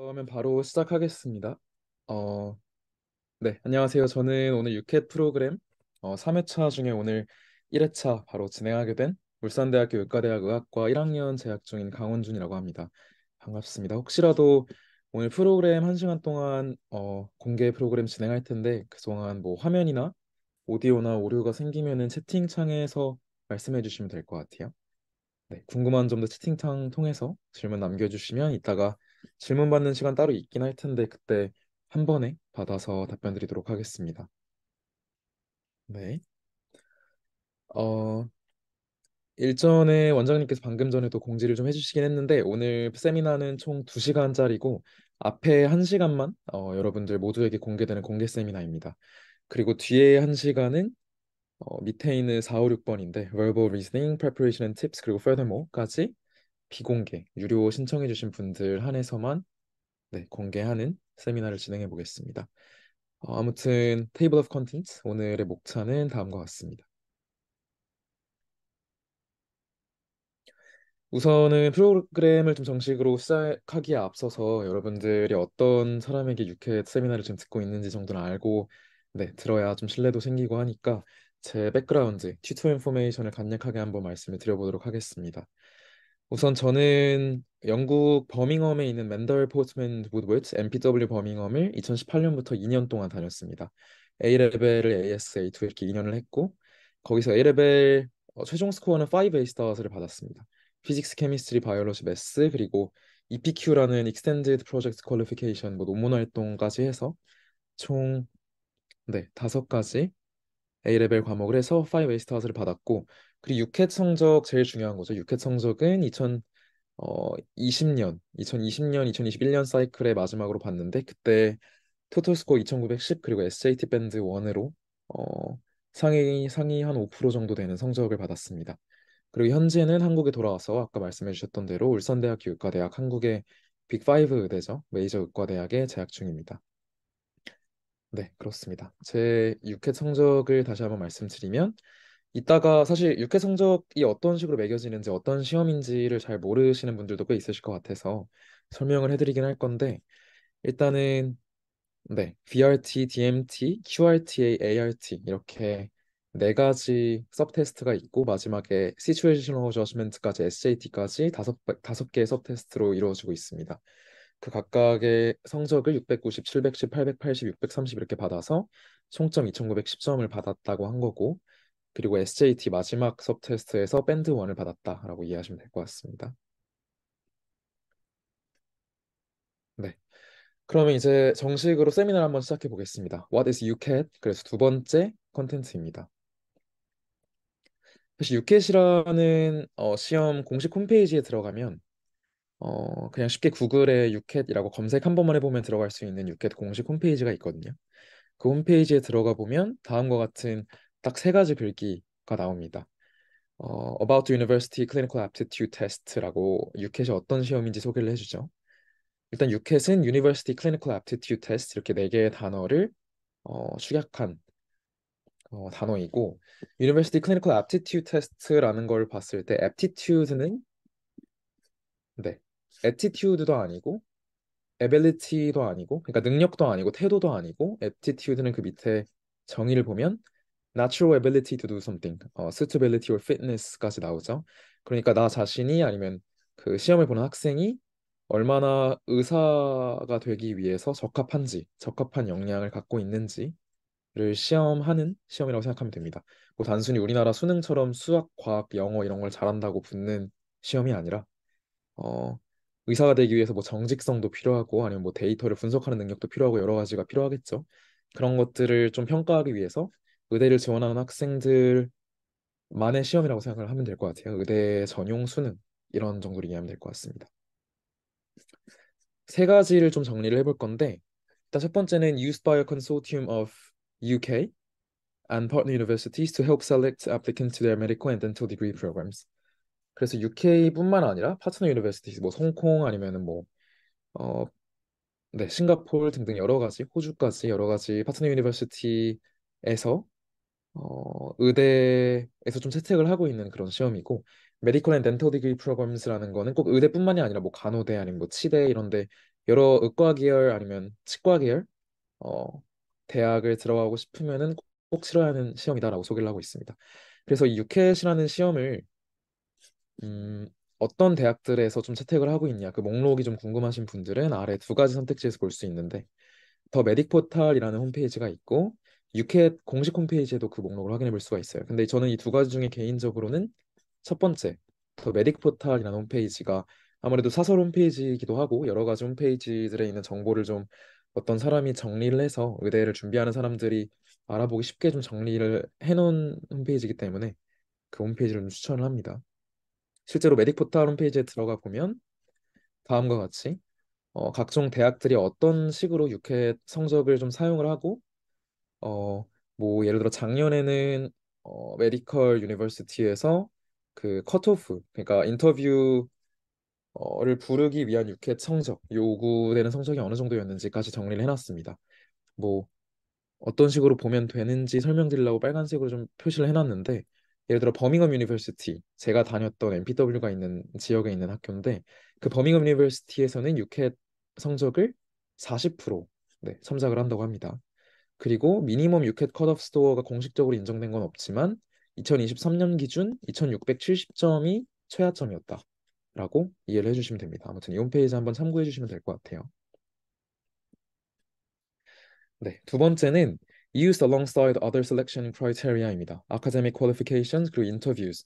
그러면 바로 시작하겠습니다. 어, 네, 안녕하세요. 저는 오늘 6회 프로그램 어, 3회차 중에 오늘 1회차 바로 진행하게 된 울산대학교 의과대학 의학과 1학년 재학 중인 강원준이라고 합니다. 반갑습니다. 혹시라도 오늘 프로그램 1시간 동안 어, 공개 프로그램 진행할 텐데 그동안 뭐 화면이나 오디오나 오류가 생기면 채팅창에서 말씀해 주시면 될 것 같아요. 네, 궁금한 점도 채팅창 통해서 질문 남겨주시면 이따가 질문 받는 시간 따로 있긴 할 텐데 그때 한 번에 받아서 답변 드리도록 하겠습니다. 네. 어, 일전에 원장님께서 방금 전에도 공지를 좀 해주시긴 했는데 오늘 세미나는 총2시간짜리고 앞에 1시간만 어, 여러분들 모두에게 공개되는 공개 세미나입니다. 그리고 뒤에 1시간은 어, 밑에 있는 4, 5, 6번인데 Verbal Reasoning, Preparation and Tips 그리고 Furthermore까지 비공개 유료 신청해 주신 분들 한해서만 네, 공개하는 세미나를 진행해 보겠습니다. 어, 아무튼 테이블 오브 컨텐츠 오늘의 목차는 다음과 같습니다. 우선은 프로그램을 좀 정식으로 시작하기에 앞서서 여러분들이 어떤 사람에게 유쾌 세미나를 지금 듣고 있는지 정도는 알고 네, 들어야 좀 신뢰도 생기고 하니까 제 백그라운드, 튜토 인포메이션을 간략하게 한번 말씀을 드려보도록 하겠습니다. 우선 저는 영국 버밍엄에 있는 맨덜 포트맨 우드워드 MPW 버밍엄을 2018년부터 2년 동안 다녔습니다. A레벨을 ASA2 이렇게 2년을 했고 거기서 A레벨 어, 최종 스코어는 5이 스타즈를 워 받았습니다. 피직스, 케미스트리, 바이올로지, 매스 그리고 EPQ라는 익스텐드 프로젝트 퀄리피케이션 뭐 논문 활동까지 해서 총 네, 다섯 가지 A레벨 과목을 해서 5이 스타즈를 워 받았고 그리고 육회 성적 제일 중요한 거죠. 육회 성적은 2 0 20년, 2020년, 2021년 사이클의 마지막으로 봤는데 그때 토탈 스코어 2910 그리고 SJT 밴드 1으로 어, 상위 상위 한 5% 정도 되는 성적을 받았습니다. 그리고 현재는 한국에 돌아와서 아까 말씀해 주셨던 대로 울산대학교 의과대학 한국의 빅5 의대죠. 메이저 의과대학에 재학 중입니다. 네, 그렇습니다. 제 6회 성적을 다시 한번 말씀드리면 이따가 사실 육회 성적이 어떤 식으로 매겨지는지 어떤 시험인지를 잘 모르시는 분들도 꽤 있으실 것 같아서 설명을 해드리긴 할 건데 일단은 네 BRT, DMT, QRTA, r t 이렇게 네 가지 서브 테스트가 있고 마지막에 시츄에이셔널 m e n t 까지 SAT까지 다섯 다섯 개의 서브 테스트로 이루어지고 있습니다. 그 각각의 성적을 690, 710, 880, 630 이렇게 받아서 총점 2,910점을 받았다고 한 거고 그리고 SJT 마지막 섭 테스트에서 밴드 1을 받았다라고 이해하시면 될 것 같습니다. 네. 그러면 이제 정식으로 세미나를 한번 시작해 보겠습니다. What is UCAT? 그래서 두 번째 컨텐츠입니다. 사실 UCAT이라는 어, 시험 공식 홈페이지에 들어가면 어, 그냥 쉽게 구글에 UCAT이라고 검색 한 번만 해보면 들어갈 수 있는 UCAT 공식 홈페이지가 있거든요. 그 홈페이지에 들어가 보면 다음과 같은 딱세 가지 글귀가 나옵니다. 어, About the University Clinical Aptitude Test라고 유켓이 어떤 시험인지 소개를 해주죠. 일단 유켓은 University Clinical Aptitude Test 이렇게 네 개의 단어를 어, 축약한 어, 단어이고 University Clinical Aptitude Test라는 걸 봤을 때 aptitude는 네, attitude도 아니고 ability도 아니고 그러니까 능력도 아니고 태도도 아니고 aptitude는 그 밑에 정의를 보면 natural ability to do something, 어, suitability or fitness까지 나오죠. 그러니까 나 자신이 아니면 그 시험을 보는 학생이 얼마나 의사가 되기 위해서 적합한지, 적합한 역량을 갖고 있는지를 시험하는 시험이라고 생각하면 됩니다. 뭐 단순히 우리나라 수능처럼 수학, 과학, 영어 이런 걸 잘한다고 붙는 시험이 아니라 어, 의사가 되기 위해서 뭐 정직성도 필요하고 아니면 뭐 데이터를 분석하는 능력도 필요하고 여러 가지가 필요하겠죠. 그런 것들을 좀 평가하기 위해서 의대를 지원하는 학생들만의 시험이라고 생각을 하면 될 것 같아요. 의대 전용 수능 이런 정도로 이해하면 될 것 같습니다. 세 가지를 좀 정리를 해볼 건데 일단 첫 번째는 Used by a Consortium of UK and partner universities to help select applicants to their medical and dental degree programs. 그래서 UK뿐만 아니라 파트너 유니버시티 뭐 홍콩 아니면은 뭐어네 싱가폴 등등 여러 가지 호주까지 여러 가지 파트너 유니버시티에서 어, 의대에서 좀 채택을 하고 있는 그런 시험이고 메디컬 앤덴터 디그리 프로그램스라는 거는 꼭 의대뿐만이 아니라 뭐 간호대 아니면 뭐 치대 이런 데 여러 의과 계열 아니면 치과 계열 어, 대학을 들어가고 싶으면은 꼭, 꼭 치러야 하는 시험이다라고 소개를 하고 있습니다. 그래서 이 유켓이라는 시험을 음, 어떤 대학들에서 좀 채택을 하고 있냐 그 목록이 좀 궁금하신 분들은 아래 두 가지 선택지에서 볼 수 있는데 더 메딕 포탈이라는 홈페이지가 있고 유캣 공식 홈페이지에도 그 목록을 확인해 볼 수가 있어요. 근데 저는 이 두 가지 중에 개인적으로는 첫 번째, 더 메딕 포탈이라는 홈페이지가 아무래도 사설 홈페이지이기도 하고 여러 가지 홈페이지들에 있는 정보를 좀 어떤 사람이 정리를 해서 의대를 준비하는 사람들이 알아보기 쉽게 좀 정리를 해놓은 홈페이지이기 때문에 그 홈페이지를 좀 추천을 합니다. 실제로 메딕 포탈 홈페이지에 들어가 보면 다음과 같이 어, 각종 대학들이 어떤 식으로 육회 성적을 좀 사용을 하고 어, 뭐 예를 들어 작년에는 어, 메디컬 유니버시티에서 그 컷오프, 그러니까 인터뷰를 부르기 위한 유회 성적, 요구되는 성적이 어느 정도였는지까지 정리를 해놨습니다. 뭐 어떤 식으로 보면 되는지 설명드리려고 빨간색으로 좀 표시를 해놨는데 예를 들어 버밍엄 유니버시티 제가 다녔던 MPW가 있는 지역에 있는 학교인데 그 버밍엄 유니버시티에서는 유회 성적을 40% 네, 참작을 한다고 합니다. 그리고 미니멈 유켓 컷오프 스토어가 공식적으로 인정된 건 없지만 2023년 기준 2670점이 최하점이었다. 라고 이해를 해주시면 됩니다. 아무튼 이 홈페이지 한번 참고해 주시면 될 것 같아요. 네, 두 번째는 used alongside other selection criteria입니다. academic qualifications 그리고 interviews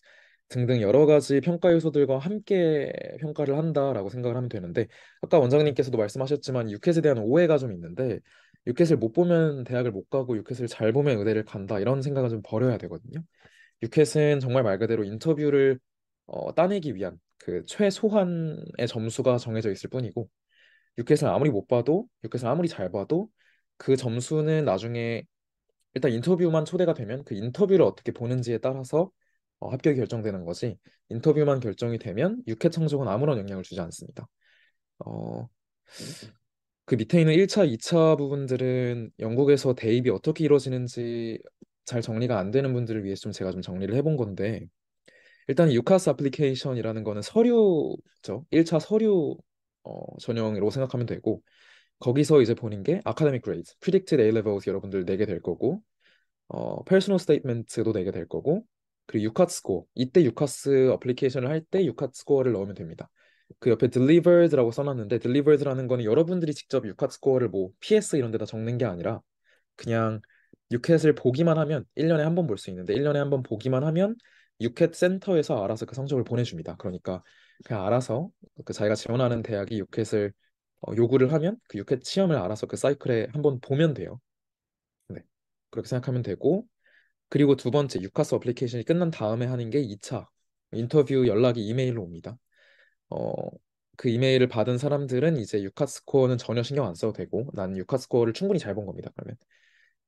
등등 여러 가지 평가 요소들과 함께 평가를 한다라고 생각을 하면 되는데 아까 원장님께서도 말씀하셨지만 유켓에 대한 오해가 좀 있는데 유켓을 못 보면 대학을 못 가고 유켓을 잘 보면 의대를 간다 이런 생각은 좀 버려야 되거든요. 유켓은 정말 말 그대로 인터뷰를 어, 따내기 위한 그 최소한의 점수가 정해져 있을 뿐이고 유켓을 아무리 못 봐도 유켓을 아무리 잘 봐도 그 점수는 나중에 일단 인터뷰만 초대가 되면 그 인터뷰를 어떻게 보는지에 따라서 어, 합격이 결정되는 거지 인터뷰만 결정이 되면 육회 청소는 아무런 영향을 주지 않습니다. 어, 그 밑에 있는 1차, 2차 부분들은 영국에서 대입이 어떻게 이루어지는지 잘 정리가 안 되는 분들을 위해서 좀 제가 좀 정리를 해본 건데 일단 유카스 애플리케이션이라는 거는 서류죠. 1차 서류 어, 전형이라고 생각하면 되고 거기서 이제 보는 게 아카데믹 그레이드, 프리딕트드 a l e v e 여러분들 내게 될 거고 어, 퍼스널 스테이트먼트도 내게 될 거고 그리고 유카스 스코어, 이때 유카스 애플리케이션을할 때 유카스 스코어를 넣으면 됩니다. 그 옆에 delivered라고 써놨는데 delivered라는 거는 여러분들이 직접 유카 스코어를 뭐 PS 이런 데다 적는 게 아니라 그냥 유켓을 보기만 하면 1년에 한 번 볼 수 있는데 1년에 한 번 보기만 하면 유켓 센터에서 알아서 그 성적을 보내줍니다. 그러니까 그냥 알아서 그 자기가 지원하는 대학이 유켓을 어, 요구를 하면 그 유켓 시험을 알아서 그 사이클에 한번 보면 돼요. 네. 그렇게 생각하면 되고 그리고 두 번째 유카스 어플리케이션이 끝난 다음에 하는 게 2차 인터뷰 연락이 이메일로 옵니다. 어, 그 이메일을 받은 사람들은 이제 유카 스코어는 전혀 신경 안 써도 되고 난 유카 스코어를 충분히 잘 본 겁니다. 그러면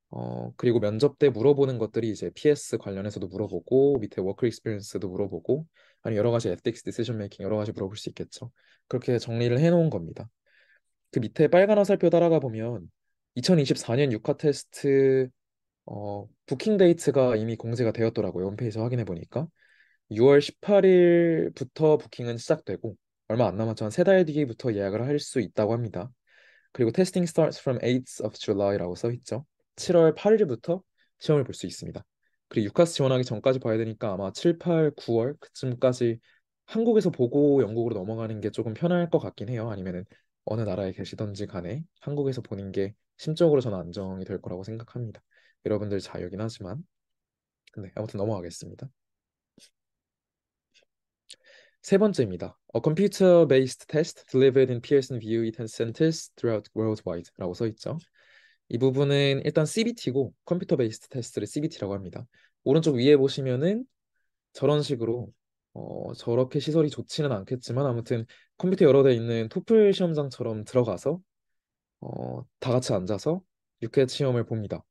어, 그리고 면접 때 물어보는 것들이 이제 PS 관련해서도 물어보고 밑에 워크 익스피리언스도 물어보고 아니 여러 가지 에틱스 디시션 메이킹 여러 가지 물어볼 수 있겠죠. 그렇게 정리를 해 놓은 겁니다. 그 밑에 빨간 화살표 따라가 보면 2024년 유카 테스트 어, 부킹 데이트가 이미 공지가 되었더라고요. 홈페이지 확인해 보니까. 6월 18일부터 부킹은 시작되고 얼마 안 남았죠. 한세달 뒤부터 예약을 할 수 있다고 합니다. 그리고 testing starts from 8th of July라고 써 있죠. 7월 8일부터 시험을 볼 수 있습니다. 그리고 유카스 지원하기 전까지 봐야 되니까 아마 7, 8, 9월 그쯤까지 한국에서 보고 영국으로 넘어가는 게 조금 편할 것 같긴 해요. 아니면은 어느 나라에 계시던지 간에 한국에서 보는 게 심적으로 저는 안정이 될 거라고 생각합니다. 여러분들 자유긴 하지만 네, 아무튼 넘어가겠습니다. 세 번째입니다. A computer-based test delivered in Pearson View centers throughout worldwide 라고 써 있죠. 이 부분은 일단 CBT고 컴퓨터 베이스드 테스트를 CBT라고 합니다. 오른쪽 위에 보시면은 저런 식으로 어, 저렇게 시설이 좋지는 않겠지만 아무튼 컴퓨터 여러 대 있는 토플 시험장처럼 들어가서 어, 다 같이 앉아서 육회 시험을 봅니다.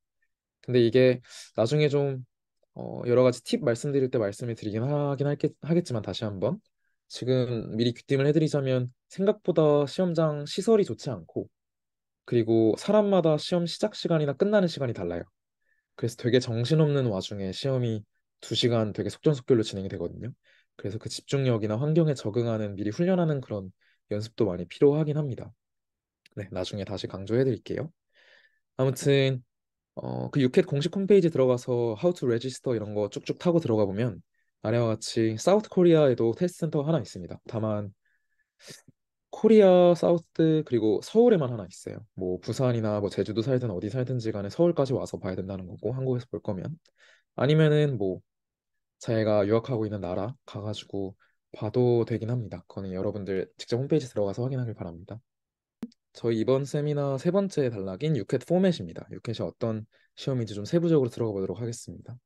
근데 이게 나중에 좀 어, 여러 가지 팁 말씀드릴 때 말씀을 드리긴 하긴 하겠, 하겠지만 다시 한번 지금 미리 귀띔을 해드리자면 생각보다 시험장 시설이 좋지 않고 그리고 사람마다 시험 시작 시간이나 끝나는 시간이 달라요. 그래서 되게 정신없는 와중에 시험이 두시간 되게 속전속결로 진행이 되거든요. 그래서 그 집중력이나 환경에 적응하는 미리 훈련하는 그런 연습도 많이 필요하긴 합니다. 네, 나중에 다시 강조해 드릴게요. 아무튼 어, 그 유켓 공식 홈페이지 들어가서 How to Register 이런 거 쭉쭉 타고 들어가 보면 아래와 같이 사우트 코리아에도 테스트 센터가 하나 있습니다. 다만 코리아 사우스 그리고 서울에만 하나 있어요. 뭐 부산이나 뭐 제주도 살든 어디 살든지 간에 서울까지 와서 봐야 된다는 거고 한국에서 볼 거면 아니면은 뭐 자기가 유학하고 있는 나라 가가지고 봐도 되긴 합니다. 그거는 여러분들 직접 홈페이지 들어가서 확인하길 바랍니다. 저희 이번 세미나 세 번째 단락인 유켓 포맷입니다. 유켓이 어떤 시험인지 좀 세부적으로 들어가 보도록 하겠습니다.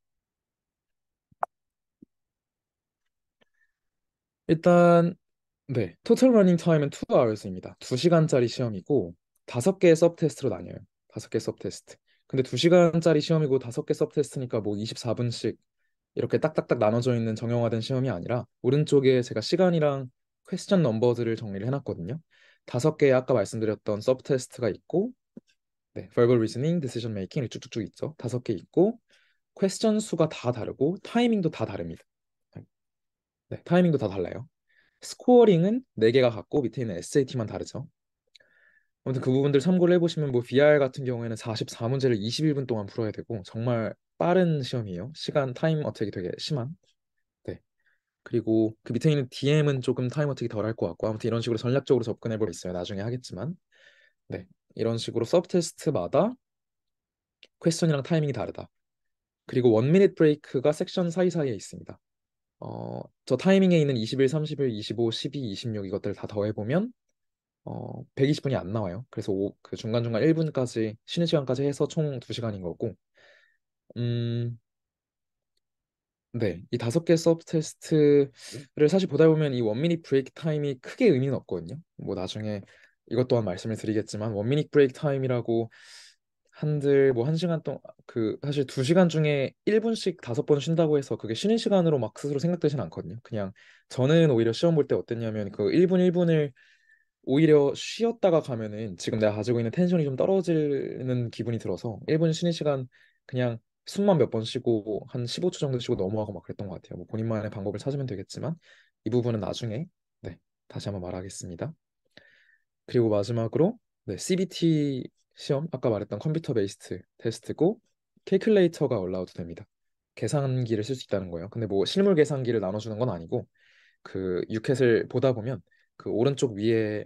일단 네, 토탈 러닝 타임은 2 hours입니다. 2시간짜리 시험이고 다섯 개의 서브 테스트로 나뉘어요. 다섯 개 서브 테스트. 근데 2시간짜리 시험이고 다섯 개 서브 테스트니까 뭐 24분씩 이렇게 딱딱딱 나눠져 있는 정형화된 시험이 아니라 오른쪽에 제가 시간이랑 퀘스천 넘버들을 정리를 해놨거든요. 다섯 개의 아까 말씀드렸던 서브 테스트가 있고 네, verbal reasoning, decision making 쭉쭉쭉 있죠. 다섯 개 있고 퀘스천 수가 다 다르고 타이밍도 다 다릅니다. 네, 타이밍도 다 달라요. 스코어링은 4개가 같고 밑에 있는 SAT만 다르죠. 아무튼 그 부분들 참고를 해보시면 뭐 BR 같은 경우에는 44문제를 21분 동안 풀어야 되고 정말 빠른 시험이에요. 시간 타임 어택이 되게 심한. 네. 그리고 그 밑에 있는 DM은 조금 타임 어택이 덜할 것 같고 아무튼 이런 식으로 전략적으로 접근해 볼 있어요. 나중에 하겠지만. 네. 이런 식으로 서브 테스트마다 퀘스천이랑 타이밍이 다르다. 그리고 원미닛 브레이크가 섹션 사이사이에 있습니다. 어, 저 타이밍에 있는 21, 31, 25, 12, 26 이것들 다 더해보면 어, 120분이 안 나와요. 그래서 오, 그 중간중간 1분까지 쉬는 시간까지 해서 총 2시간인 거고 음, 네, 이 다섯 개 서브 테스트를 사실 보다 보면 이 원미닛 브레이크 타임이 크게 의미는 없거든요. 뭐 나중에 이것 또한 말씀을 드리겠지만 원미닛 브레이크 타임이라고 한들 뭐 한 시간 동안 그 사실 두 시간 중에 일분씩 다섯 번 쉰다고 해서 그게 쉬는 시간으로 막 스스로 생각되진 않거든요. 그냥 저는 오히려 시험 볼 때 어땠냐면 그 일 분 일분을 오히려 쉬었다가 가면은 지금 내가 가지고 있는 텐션이 좀 떨어지는 기분이 들어서 일 분 쉬는 시간 그냥 숨만 몇 번 쉬고 한 15초 정도 쉬고 넘어가고 막 그랬던 것 같아요. 뭐 본인만의 방법을 찾으면 되겠지만 이 부분은 나중에 네, 다시 한번 말하겠습니다. 그리고 마지막으로 네, CBT 시험 아까 말했던 컴퓨터 베이스트 테스트고 케이큘레이터가 올라와도 됩니다. 계산기를 쓸 수 있다는 거예요. 근데 뭐 실물 계산기를 나눠주는 건 아니고 그 유켓을 보다 보면 그 오른쪽 위에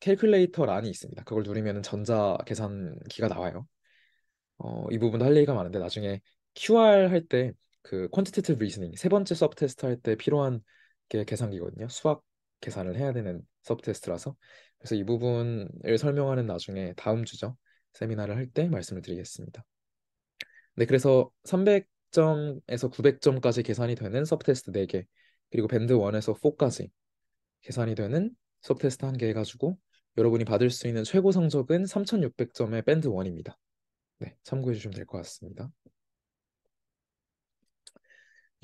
캘큘레이터 란이 있습니다. 그걸 누르면 전자 계산기가 나와요. 어, 이 부분도 할 얘기가 많은데 나중에 QR 할 때그 퀀티티티브 리스닝 세 번째 수업 테스트 할 때 필요한 게 계산기거든요. 수학 계산을 해야 되는 수업 테스트라서 그래서 이 부분을 설명하는 나중에 다음 주죠. 세미나를 할 때 말씀을 드리겠습니다. 네, 그래서 300점에서 900점까지 계산이 되는 서브테스트 4개, 그리고 밴드 1에서 4까지 계산이 되는 서브테스트 1개 해가지고 여러분이 받을 수 있는 최고 성적은 3600점의 밴드 1입니다. 네, 참고해 주시면 될 것 같습니다.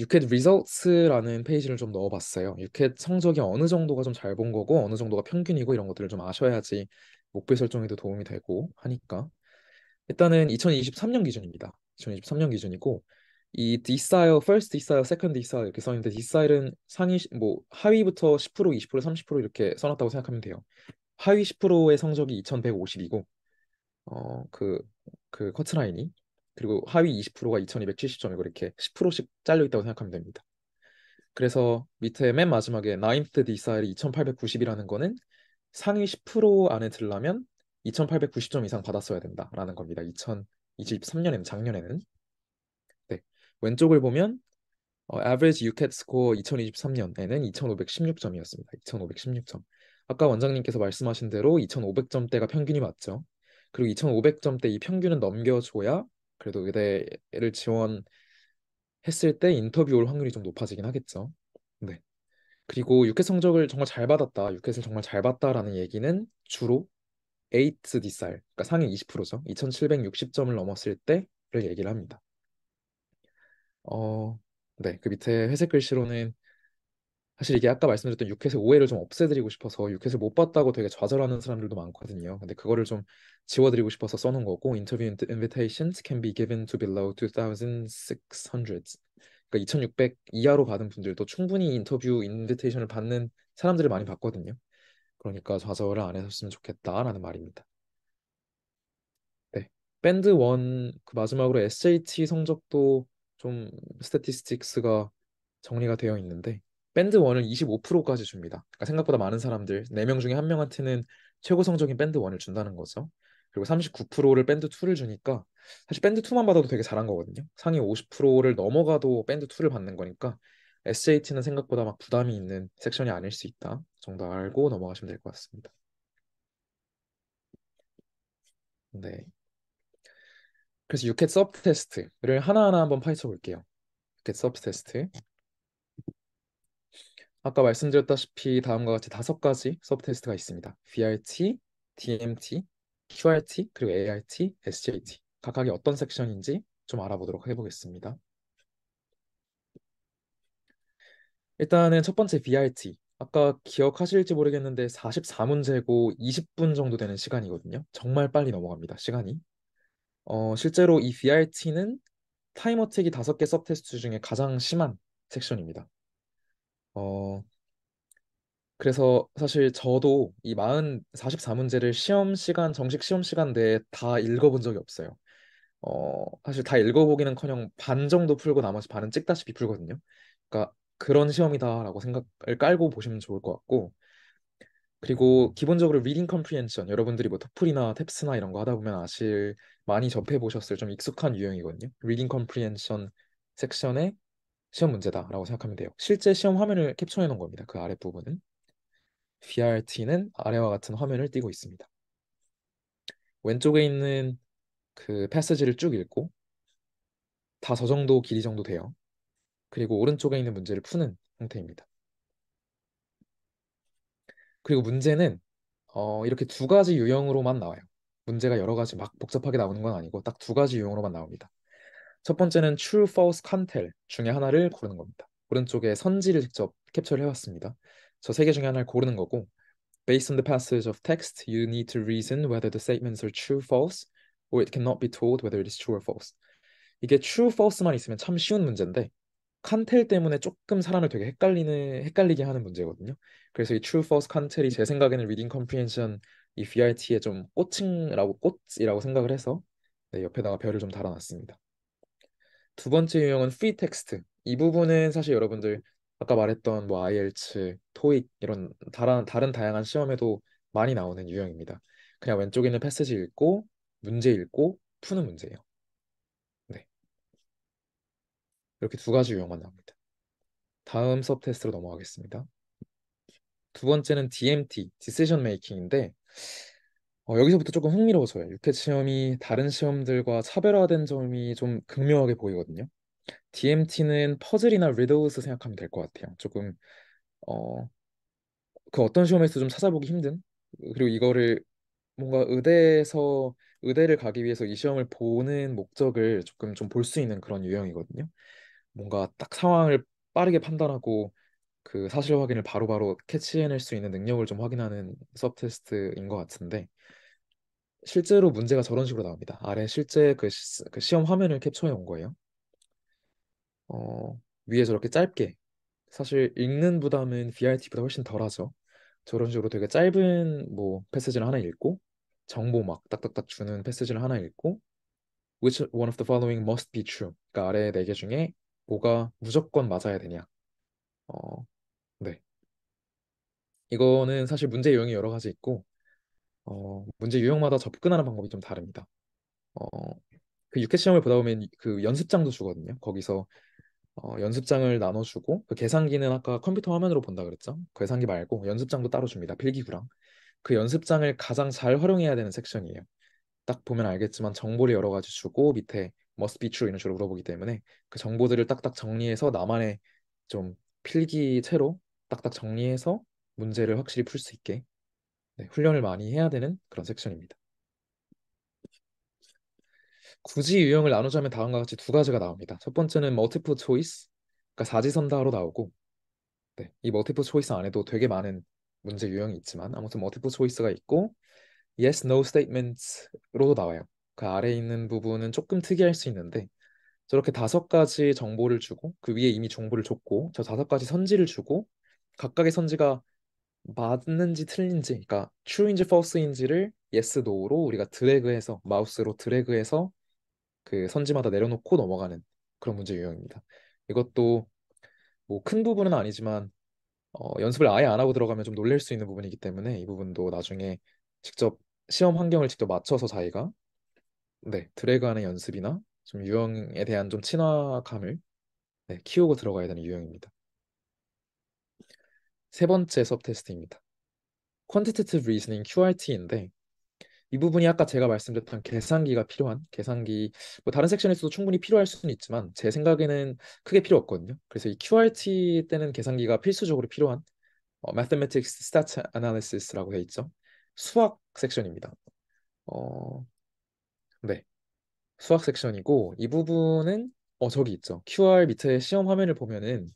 유캣 리서 s 라는 페이지를 좀 넣어봤어요. 유캣 성적이 어느 정도가 좀 잘 본 거고 어느 정도가 평균이고 이런 것들을 좀 아셔야지 목표 설정에도 도움이 되고 하니까 일단은 2023년 기준입니다. 2023년 기준이고 이디 e s i r 스트디 r s t 세컨드 디 r e s 이렇게 써있는데 디 e s i 는 상위 뭐 하위부터 10% 20% 30% 이렇게 써놨다고 생각하면 돼요. 하위 10%의 성적이 2,150이고 어 그 그 커트라인이 그 그리고 하위 20%가 2270점이고 이렇게 10%씩 잘려 있다고 생각하면 됩니다. 그래서 밑에 맨 마지막에 나인트 디사일이 2890이라는 거는 상위 10% 안에 들려면 2890점 이상 받았어야 된다라는 겁니다. 2023년에는 작년에는 네. 왼쪽을 보면 어, average UCAT score 2023년에는 2516점이었습니다. 2516점. 아까 원장님께서 말씀하신 대로 2500점대가 평균이 맞죠. 그리고 2500점대 이 평균은 넘겨줘야 그래도 의대를 지원했을 때 인터뷰 올 확률이 좀 높아지긴 하겠죠. 네. 그리고 6회 성적을 정말 잘 받았다, 6회를 정말 잘 봤다라는 얘기는 주로 에이츠 디살, 그러니까 상위 20%죠. 2,760점을 넘었을 때를 얘기를 합니다. 어, 네, 그 밑에 회색 글씨로는 사실 이게 아까 말씀드렸던 6회에서 오해를 좀 없애드리고 싶어서 6회에서 못 봤다고 되게 좌절하는 사람들도 많거든요. 근데 그거를 좀 지워드리고 싶어서 써놓은 거고 인터뷰 e r v i e w invitations can be given to below 2,600. 그러니까 2,600 이하로 받은 분들도 충분히 인터뷰 인비테이션을 받는 사람들을 많이 봤거든요. 그러니까 좌절을 안 했었으면 좋겠다라는 말입니다. 네, 밴드 1그 마지막으로 SAT 성적도 좀 스태티스틱스가 정리가 되어 있는데 밴드 1을 25%까지 줍니다. 그러니까 생각보다 많은 사람들 4명 중에 1명한테는 최고 성적인 밴드 1을 준다는 거죠. 그리고 39%를 밴드 2를 주니까 사실 밴드 2만 받아도 되게 잘한 거거든요. 상위 50%를 넘어가도 밴드 2를 받는 거니까 SAT는 생각보다 막 부담이 있는 섹션이 아닐 수 있다 정도 알고 넘어가시면 될 것 같습니다. 네. 그래서 유켓 서브 테스트를 하나하나 한번 파헤쳐 볼게요. 유켓 서브 테스트. 아까 말씀드렸다시피 다음과 같이 다섯 가지 서브 테스트가 있습니다. v r t DMT, QRT, 그리고 ART, SJT. 각각이 어떤 섹션인지 좀 알아보도록 해보겠습니다. 일단은 첫 번째 v r t 아까 기억하실지 모르겠는데 44문제고 20분 정도 되는 시간이거든요. 정말 빨리 넘어갑니다. 시간이. 어, 실제로 이 v r t 는 타이머틱이 5개 서브테스트 중에 가장 심한 섹션입니다. 어, 그래서 사실 저도 이 40, 44문제를 시험 시간, 정식 시험 시간 내에 다 읽어본 적이 없어요. 어, 사실 다 읽어보기는커녕 반 정도 풀고 나머지 반은 찍다시피 풀거든요. 그러니까 그런 시험이다라고 생각을 깔고 보시면 좋을 것 같고 그리고 기본적으로 리딩 컴프리헨션 여러분들이 뭐 토플이나 탭스나 이런 거 하다 보면 아실 많이 접해 보셨을 좀 익숙한 유형이거든요. 리딩 컴프리헨션 섹션에 시험 문제다라고 생각하면 돼요. 실제 시험 화면을 캡처해 놓은 겁니다. 그 아랫부분은. VRT는 아래와 같은 화면을 띄고 있습니다. 왼쪽에 있는 그 패스지를 쭉 읽고 다 저 정도 길이 정도 돼요. 그리고 오른쪽에 있는 문제를 푸는 형태입니다. 그리고 문제는 어, 이렇게 두 가지 유형으로만 나와요. 문제가 여러 가지 막 복잡하게 나오는 건 아니고 딱 두 가지 유형으로만 나옵니다. 첫 번째는 true, false, c n t 칸텔 중에 하나를 고르는 겁니다. 오른쪽에 선지를 직접 캡처를 해왔습니다. 저 세 개 중에 하나를 고르는 거고 Based on the passage of text, you need to reason whether the statements are true, false, or it cannot be told whether it is true or false. 이게 true, false만 있으면 참 쉬운 문제인데 칸텔 때문에 조금 사람을 되게 헷갈리는 헷갈리게 하는 문제거든요. 그래서 이 true, false, 칸텔이 제 생각에는 reading comprehension 이 v i t 에좀 꼬칭이라고 꼬치라고 생각을 해서 네, 옆에다가 별을 좀 달아놨습니다. 두 번째 유형은 프리 텍스트. 이 부분은 사실 여러분들 아까 말했던 뭐 IELTS, 토익 이런 다른 다른 다양한 시험에도 많이 나오는 유형입니다. 그냥 왼쪽에 있는 패스지 읽고 문제 읽고 푸는 문제예요. 네. 이렇게 두 가지 유형만 나옵니다. 다음 수업 테스트로 넘어가겠습니다. 두 번째는 DMT, Decision Making인데 어, 여기서부터 조금 흥미로워져요. 육회 체험이 다른 시험들과 차별화된 점이 좀 극명하게 보이거든요. DMT는 퍼즐이나 리더우스 생각하면 될 것 같아요. 조금 어, 그 어떤 시험에서 좀 찾아보기 힘든 그리고 이거를 뭔가 의대에서 의대를 가기 위해서 이 시험을 보는 목적을 조금 좀 볼 수 있는 그런 유형이거든요. 뭔가 딱 상황을 빠르게 판단하고 그 사실 확인을 바로바로 캐치해낼 수 있는 능력을 좀 확인하는 수업 테스트인 것 같은데 실제로 문제가 저런 식으로 나옵니다. 아래 실제 그, 시, 그 시험 화면을 캡처해 온 거예요. 어, 위에 저렇게 짧게 사실 읽는 부담은 VRT보다 훨씬 덜하죠. 저런 식으로 되게 짧은 뭐 패스지를 하나 읽고 정보 막 딱딱딱 주는 패스지를 하나 읽고 which one of the following must be true. 그러니까 아래 네 개 중에 뭐가 무조건 맞아야 되냐. 어, 네. 이거는 사실 문제 유형이 여러 가지 있고 어, 문제 유형마다 접근하는 방법이 좀 다릅니다. 어, 그 육회 시험을 보다 보면 그 연습장도 주거든요. 거기서 어, 연습장을 나눠주고 그 계산기는 아까 컴퓨터 화면으로 본다 그랬죠. 그 계산기 말고 연습장도 따로 줍니다. 필기구랑 그 연습장을 가장 잘 활용해야 되는 섹션이에요. 딱 보면 알겠지만 정보를 여러 가지 주고 밑에 must be true 이런 식으로 물어보기 때문에 그 정보들을 딱딱 정리해서 나만의 좀 필기체로 딱딱 정리해서 문제를 확실히 풀 수 있게 네, 훈련을 많이 해야 되는 그런 섹션입니다. 굳이 유형을 나누자면 다음과 같이 두 가지가 나옵니다. 첫 번째는 멀티플 초이스, 그러니까 사지선다로 나오고 네, 이 멀티플 초이스 안에도 되게 많은 문제 유형이 있지만 아무튼 멀티플 초이스가 있고 yes, no statements로도 나와요. 그 아래에 있는 부분은 조금 특이할 수 있는데 저렇게 다섯 가지 정보를 주고 그 위에 이미 정보를 줬고 저 다섯 가지 선지를 주고 각각의 선지가 맞는지 틀린지, 그러니까 true인지 false인지를 yes, no로 우리가 드래그해서 마우스로 드래그해서 그 선지마다 내려놓고 넘어가는 그런 문제 유형입니다. 이것도 뭐 큰 부분은 아니지만 어, 연습을 아예 안 하고 들어가면 좀 놀랄 수 있는 부분이기 때문에 이 부분도 나중에 직접 시험 환경을 직접 맞춰서 자기가 네, 드래그하는 연습이나 좀 유형에 대한 좀 친화감을 네, 키우고 들어가야 되는 유형입니다. 세 번째 수업 테스트입니다. Quantitative Reasoning QRT인데 이 부분이 아까 제가 말씀드렸던 계산기가 필요한 계산기 뭐 다른 섹션에서도 충분히 필요할 수는 있지만 제 생각에는 크게 필요 없거든요. 그래서 이 QRT 때는 계산기가 필수적으로 필요한 어, Mathematics Stat Analysis라고 돼 있죠. 수학 섹션입니다. 어, 네, 수학 섹션이고 이 부분은 어 저기 있죠. QR 밑에 시험 화면을 보면은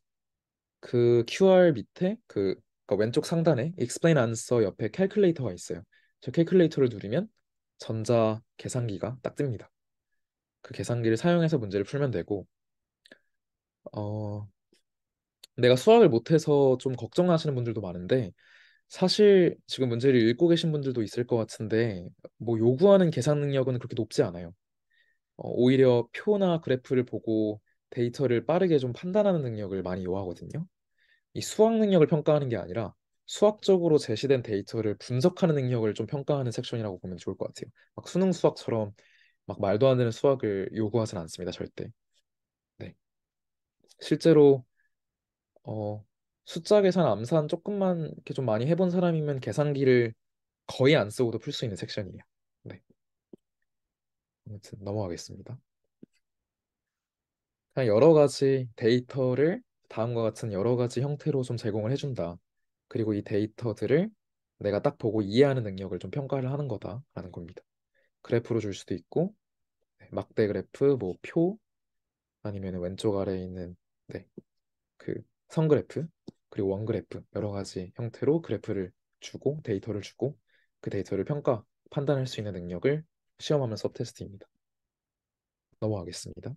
그 QR 밑에 그 그러니까 왼쪽 상단에 Explain Answer 옆에 캘큘레이터가 있어요. 저 캘큘레이터를 누르면 전자 계산기가 딱 뜹니다. 그 계산기를 사용해서 문제를 풀면 되고 어 내가 수학을 못해서 좀 걱정하시는 분들도 많은데 사실 지금 문제를 읽고 계신 분들도 있을 것 같은데 뭐 요구하는 계산 능력은 그렇게 높지 않아요. 어, 오히려 표나 그래프를 보고 데이터를 빠르게 좀 판단하는 능력을 많이 요하거든요. 이 수학 능력을 평가하는 게 아니라 수학적으로 제시된 데이터를 분석하는 능력을 좀 평가하는 섹션이라고 보면 좋을 것 같아요. 막 수능 수학처럼 막 말도 안 되는 수학을 요구하진 않습니다, 절대. 네. 실제로 어, 숫자 계산, 암산 조금만 이렇게 좀 많이 해본 사람이면 계산기를 거의 안 쓰고도 풀 수 있는 섹션이에요. 네. 아무튼 넘어가겠습니다. 그냥 여러 가지 데이터를 다음과 같은 여러 가지 형태로 좀 제공을 해준다. 그리고 이 데이터들을 내가 딱 보고 이해하는 능력을 좀 평가를 하는 거다라는 겁니다. 그래프로 줄 수도 있고 네, 막대 그래프, 뭐 표 아니면 왼쪽 아래에 있는 네, 그 선그래프 그리고 원그래프 여러 가지 형태로 그래프를 주고 데이터를 주고 그 데이터를 평가 판단할 수 있는 능력을 시험하면서 테스트입니다. 넘어가겠습니다.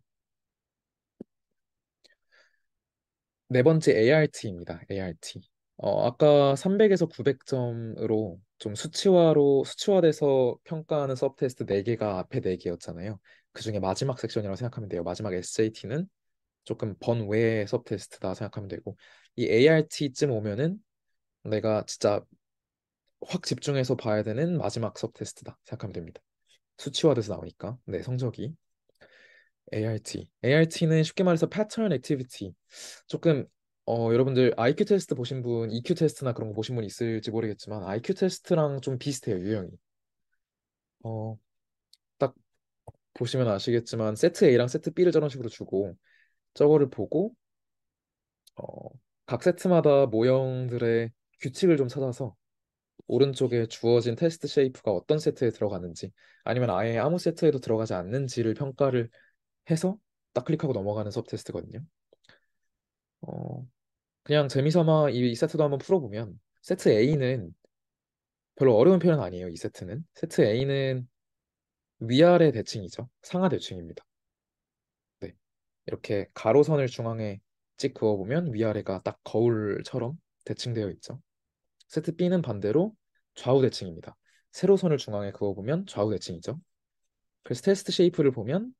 네 번째 ART입니다. ART. 어, 아까 300에서 900점으로 좀 수치화로 수치화돼서 평가하는 수업 테스트 4개가 앞에 4개였잖아요. 그중에 마지막 섹션이라고 생각하면 돼요. 마지막 s a t 는 조금 번외의 수업 테스트다 생각하면 되고 이 ART쯤 오면은 내가 진짜 확 집중해서 봐야 되는 마지막 수업 테스트다 생각하면 됩니다. 수치화돼서 나오니까 네 성적이 ART. ART는 쉽게 말해서 패턴 액티비티. 조금 어, 여러분들 IQ 테스트 보신 분, EQ 테스트나 그런 거 보신 분 있을지 모르겠지만 IQ 테스트랑 좀 비슷해요, 유형이. 어, 딱 보시면 아시겠지만 세트 A랑 세트 B를 저런 식으로 주고 저거를 보고 어, 각 세트마다 모형들의 규칙을 좀 찾아서 오른쪽에 주어진 테스트 쉐이프가 어떤 세트에 들어가는지 아니면 아예 아무 세트에도 들어가지 않는지를 평가를 해서 딱 클릭하고 넘어가는 수업 테스트거든요. 어, 그냥 재미삼아 이, 이 세트도 한번 풀어보면 세트 A는 별로 어려운 표현 아니에요. 이 세트는 세트 A는 위아래 대칭이죠. 상하 대칭입니다. 네, 이렇게 가로선을 중앙에 찍 그어보면 위아래가 딱 거울처럼 대칭되어 있죠. 세트 B는 반대로 좌우 대칭입니다. 세로선을 중앙에 그어보면 좌우 대칭이죠. 그래서 테스트 쉐이프를 보면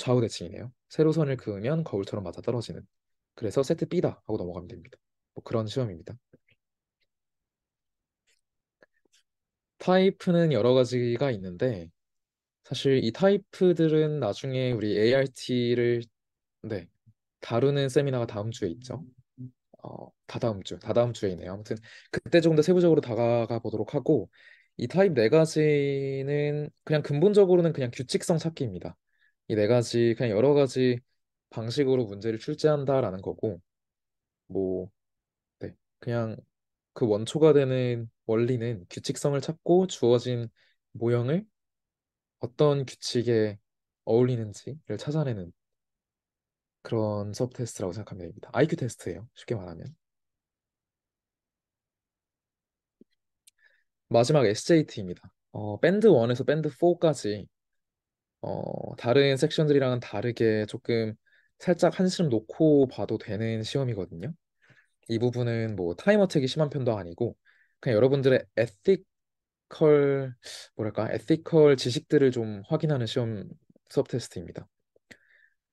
좌우 대칭이네요. 세로선을 그으면 거울처럼 맞아떨어지는. 그래서 세트 B다 하고 넘어가면 됩니다. 뭐 그런 시험입니다. 타이프는 여러 가지가 있는데 사실 이 타이프들은 나중에 우리 ART를 네, 다루는 세미나가 다음 주에 있죠. 어, 다다음 주, 다다음 주이네요. 아무튼 그때 좀더 세부적으로 다가가 보도록 하고 이 타입 네 가지는 그냥 근본적으로는 그냥 규칙성 찾기입니다. 이네 가지 그냥 여러 가지 방식으로 문제를 출제한다라는 거고 뭐 네, 그냥 그 원초가 되는 원리는 규칙성을 찾고 주어진 모형을 어떤 규칙에 어울리는지를 찾아내는 그런 수업 테스트라고 생각하면 됩니다. IQ 테스트예요. 쉽게 말하면. 마지막 SJT입니다. 어, 밴드 1에서 밴드 4까지 어, 다른 섹션들이랑은 다르게 조금 살짝 한심 놓고 봐도 되는 시험이거든요. 이 부분은 뭐 타임 어택이 심한 편도 아니고 그냥 여러분들의 에티컬 뭐랄까 에티컬 지식들을 좀 확인하는 시험 수업 테스트입니다.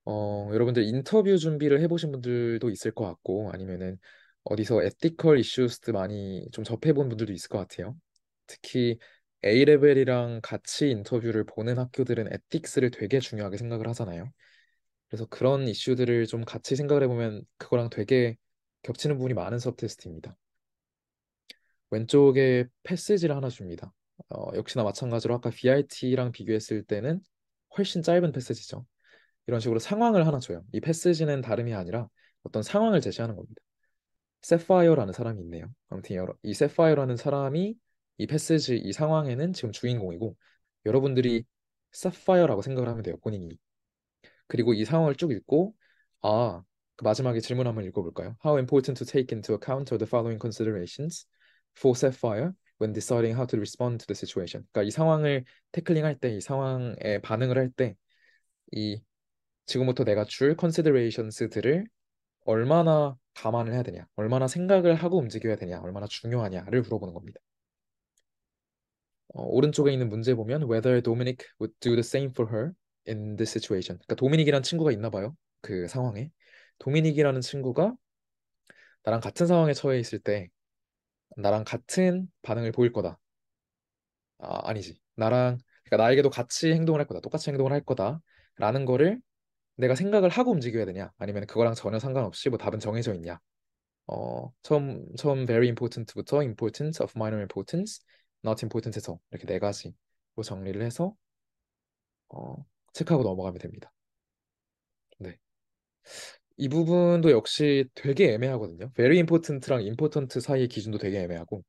어, 여러분들 인터뷰 준비를 해보신 분들도 있을 것 같고 아니면은 어디서 에티컬 이슈스 많이 좀 접해본 분들도 있을 것 같아요. 특히 A레벨이랑 같이 인터뷰를 보는 학교들은 에틱스를 되게 중요하게 생각을 하잖아요. 그래서 그런 이슈들을 좀 같이 생각을 해보면 그거랑 되게 겹치는 부분이 많은 서업 테스트입니다. 왼쪽에 패시지를 하나 줍니다. 어, 역시나 마찬가지로 아까 v i t 랑 비교했을 때는 훨씬 짧은 패시지죠. 이런 식으로 상황을 하나 줘요. 이 패시지는 다름이 아니라 어떤 상황을 제시하는 겁니다. 세파이어라는 사람이 있네요. 아무튼 이 세파이어라는 사람이 이 패스지 이 상황에는 지금 주인공이고 여러분들이 사파이어라고 생각을 하면 돼요 본인이 그리고 이 상황을 쭉 읽고 아그 마지막에 질문 한번 읽어볼까요? How important to take into account the following considerations for Sapphire when deciding how to respond to the situation. 그러니까 이 상황을 태클링할 때, 이 상황에 반응을 할 때, 이 지금부터 내가 줄 considerations들을 얼마나 감안을 해야 되냐, 얼마나 생각을 하고 움직여야 되냐, 얼마나 중요하냐를 물어보는 겁니다. 어, 오른쪽에 있는 문제 보면 whether Dominic would do the same for her in this situation. 그러니까 도미닉이라는 친구가 있나 봐요. 그 상황에. 도미닉이라는 친구가 나랑 같은 상황에 처해 있을 때 나랑 같은 반응을 보일 거다. 아, 아니지. 나랑 그러니까 나에게도 같이 행동을 할 거다. 똑같이 행동을 할 거다라는 거를 내가 생각을 하고 움직여야 되냐? 아니면 그거랑 전혀 상관없이 뭐 답은 정해져 있냐? 어, 처음 처음 very important부터 i m p o r t a n c of minor importance not important 해서 이렇게 네 가지로 정리를 해서 어, 체크하고 넘어가면 됩니다. 네. 이 부분도 역시 되게 애매하거든요. very important랑 important 사이의 기준도 되게 애매하고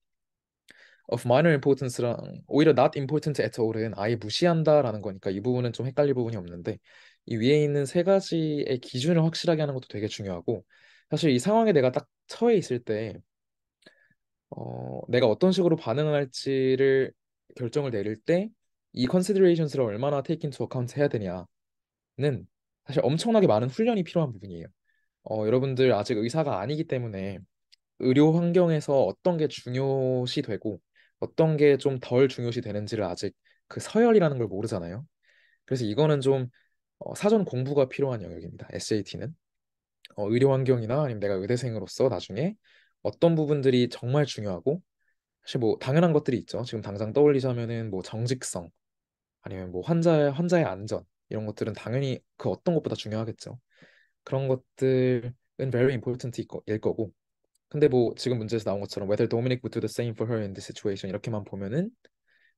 of minor importance랑 오히려 not important at all은 아예 무시한다라는 거니까 이 부분은 좀 헷갈릴 부분이 없는데 이 위에 있는 세 가지의 기준을 확실하게 하는 것도 되게 중요하고 사실 이 상황에 내가 딱 처해 있을 때 어, 내가 어떤 식으로 반응할지를 결정을 내릴 때 이 컨시드레이션스를 얼마나 테이크 인투 어카운트 해야 되냐는 사실 엄청나게 많은 훈련이 필요한 부분이에요. 어, 여러분들 아직 의사가 아니기 때문에 의료 환경에서 어떤 게 중요시 되고 어떤 게 좀 덜 중요시 되는지를 아직 그 서열이라는 걸 모르잖아요. 그래서 이거는 좀 어, 사전 공부가 필요한 영역입니다. SAT는 어, 의료 환경이나 아니면 내가 의대생으로서 나중에 어떤 부분들이 정말 중요하고 사실 뭐 당연한 것들이 있죠. 지금 당장 떠올리자면은 뭐 정직성 아니면 뭐 환자의 환자의 안전 이런 것들은 당연히 그 어떤 것보다 중요하겠죠. 그런 것들은 very important 일 거고 근데 뭐 지금 문제에서 나온 것처럼 whether Dominic would do the same for her in this situation 이렇게만 보면은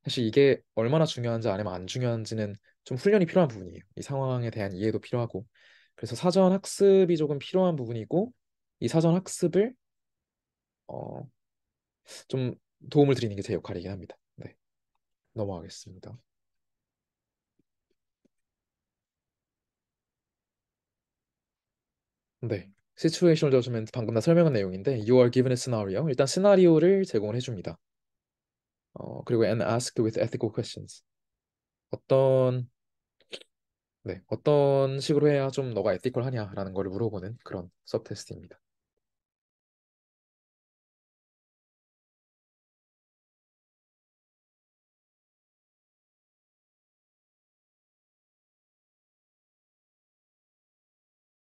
사실 이게 얼마나 중요한지 아니면 안 중요한지는 좀 훈련이 필요한 부분이에요. 이 상황에 대한 이해도 필요하고 그래서 사전 학습이 조금 필요한 부분이고 이 사전 학습을 어, 좀 도움을 드리는 게 제 역할이긴 합니다. 네. 넘어가겠습니다. 네. Situational Judgment 방금 나 설명한 내용인데 You are given a scenario. 일단 시나리오를 제공을 해줍니다. 어, 그리고 and asked with ethical questions. 어떤 네, 어떤 식으로 해야 좀 너가 에티컬하냐라는 걸 물어보는 그런 서브 테스트입니다.